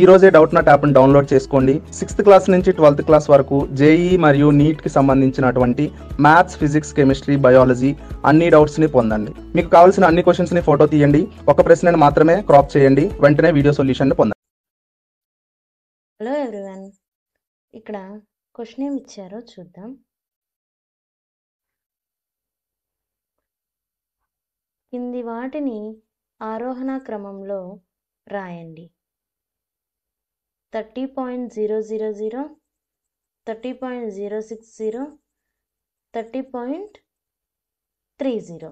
ఈ రోజే Doubtnut app download చేసుకోండి సిక్స్త్ క్లాస్ నుంచి ట్వెల్త్ క్లాస్ వరకు జేఈ e మరియు నీట్కి e సంబంధించినటువంటి మ్యాథ్స్ ఫిజిక్స్ కెమిస్ట్రీ బయాలజీ అన్ని డౌట్స్ని పొందండి మీకు కావాల్సిన అన్ని ని ఫోటో తీయండి ఒక ప్రశ్న మాత్రమే క్రాప్ చేయండి వెంటనే వీడియో సొల్యూషన్ పొందండి హలో ఎవ్రీవన్ ఇక్కడ క్వశ్చన్ ఏమి ఇచ్చారో చూద్దాం కింది వాటిని ఆరోహణ క్రమంలో రాయండి thirty point zero zero zero thirty point zero six zero thirty point three zero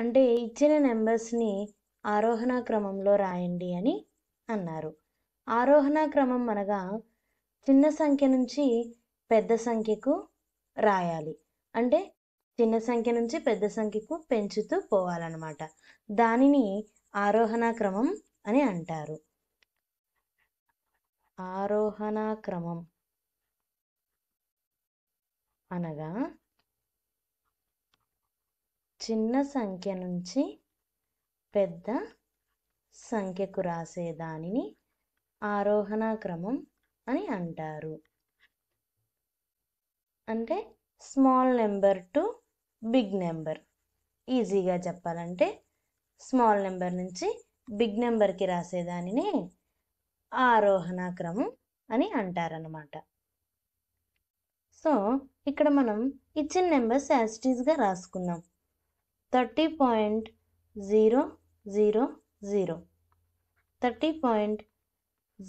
అంటే ఇచ్చిన నెంబర్స్ని ఆరోహణ క్రమంలో రాయండి అని అన్నారు ఆరోహణ క్రమం అనగా చిన్న సంఖ్య నుంచి పెద్ద సంఖ్యకు రాయాలి అంటే చిన్న సంఖ్య నుంచి పెద్ద సంఖ్యకు పెంచుతూ పోవాలన్నమాట దానిని ఆరోహణ క్రమం అని అంటారు ఆరోహణ క్రమం అనగా చిన్న సంఖ్య నుంచి పెద్ద సంఖ్యకు రాసే దానిని ఆరోహణ క్రమం అని అంటారు అంటే small number to big number ఈజీగా చెప్పాలంటే స్మాల్ నెంబర్ నుంచి బిగ్ నెంబర్కి రాసేదానిని ఆరోహణ క్రమం అని అంటారనమాట సో ఇక్కడ మనం ఇచ్చిన నెంబర్స్ యాజిటీస్గా రాసుకుందాం thirty point zero zero zero thirty point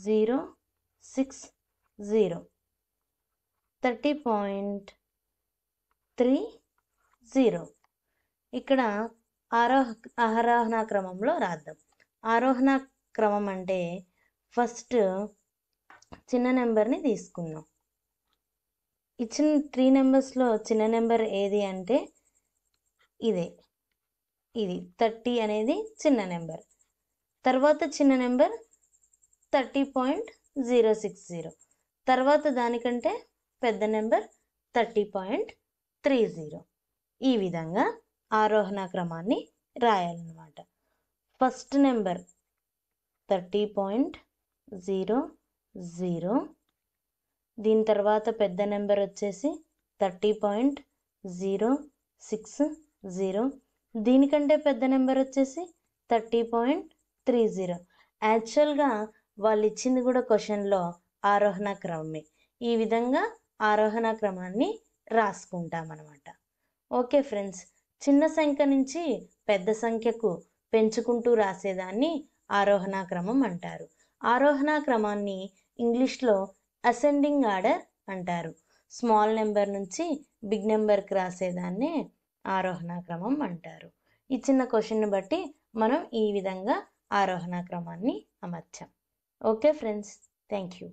zero six zero thirty point three zero ఇక్కడ ఆరోహ ఆరోహణ క్రమంలో రాద్దాం ఆరోహణ క్రమం అంటే ఫస్ట్ చిన్న నెంబర్ని తీసుకుందాం ఇచ్చిన త్రీ నెంబర్స్లో చిన్న నెంబర్ ఏది అంటే ఇదే ఇది థర్టీ అనేది చిన్న నెంబర్ తర్వాత చిన్న number thirty point zero six zero తర్వాత దానికంటే పెద్ద number thirty point three zero ఈ విధంగా ఆరోహణ క్రమాన్ని రాయాలన్నమాట first number thirty point zero zero దీని తర్వాత పెద్ద నెంబర్ వచ్చేసి thirty point zero six zero దీనికంటే పెద్ద నెంబర్ వచ్చేసి థర్టీ పాయింట్ త్రీ జీరో యాక్చువల్గా వాళ్ళు ఇచ్చింది కూడా క్వశ్చన్లో ఆరోహణ క్రమమే ఈ విధంగా ఆరోహణ క్రమాన్ని రాసుకుంటామన్నమాట ఓకే ఫ్రెండ్స్ చిన్న సంఖ్య నుంచి పెద్ద సంఖ్యకు పెంచుకుంటూ రాసేదాన్ని ఆరోహణ క్రమం అంటారు ఆరోహణ క్రమాన్ని ఇంగ్లీష్లో అసెండింగ్ ఆర్డర్ అంటారు స్మాల్ నెంబర్ నుంచి బిగ్ నెంబర్కి రాసేదాన్నే ఆరోహణ క్రమం అంటారు ఇచ్చిన క్వశ్చన్ని బట్టి మనం ఈ విధంగా ఆరోహణ క్రమాన్ని అమర్చాం ఓకే ఫ్రెండ్స్ థ్యాంక్ యూ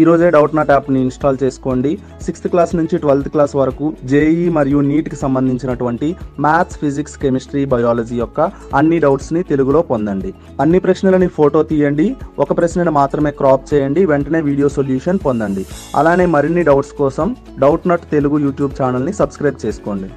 ఈ రోజే డౌట్ నాట్ యాప్ని ఇన్స్టాల్ చేసుకోండి సిక్స్త్ క్లాస్ నుంచి ట్వెల్త్ క్లాస్ వరకు జేఈ మరియు నీట్కి సంబంధించినటువంటి మ్యాథ్స్ ఫిజిక్స్ కెమిస్ట్రీ బయాలజీ యొక్క అన్ని డౌట్స్ని తెలుగులో పొందండి అన్ని ప్రశ్నలని ఫోటో తీయండి ఒక ప్రశ్నని మాత్రమే క్రాప్ చేయండి వెంటనే వీడియో సొల్యూషన్ పొందండి అలానే మరిన్ని డౌట్స్ కోసం డౌట్ నాట్ తెలుగు యూట్యూబ్ ఛానల్ని సబ్స్క్రైబ్ చేసుకోండి